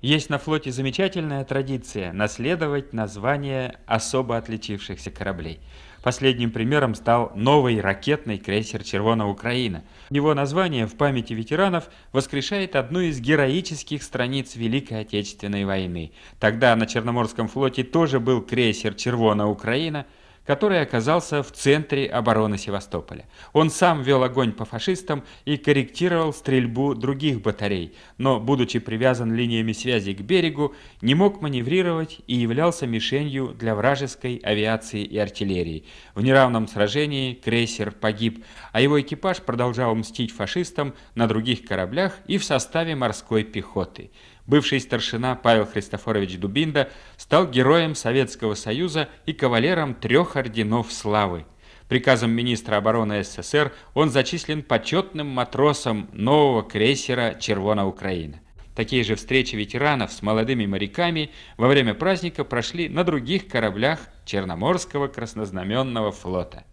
Есть на флоте замечательная традиция наследовать название особо отличившихся кораблей. Последним примером стал новый ракетный крейсер «Червона Украина». Его название в памяти ветеранов воскрешает одну из героических страниц Великой Отечественной войны. Тогда на Черноморском флоте тоже был крейсер «Червона Украина», который оказался в центре обороны Севастополя. Он сам вел огонь по фашистам и корректировал стрельбу других батарей, но, будучи привязан линиями связи к берегу, не мог маневрировать и являлся мишенью для вражеской авиации и артиллерии. В неравном сражении крейсер погиб, а его экипаж продолжал мстить фашистам на других кораблях и в составе морской пехоты. Бывший старшина Павел Христофорович Дубинда стал героем Советского Союза и кавалером трех орденов славы. Приказом министра обороны СССР он зачислен почетным матросом нового крейсера «Червона Украина». Такие же встречи ветеранов с молодыми моряками во время праздника прошли на других кораблях Черноморского краснознаменного флота.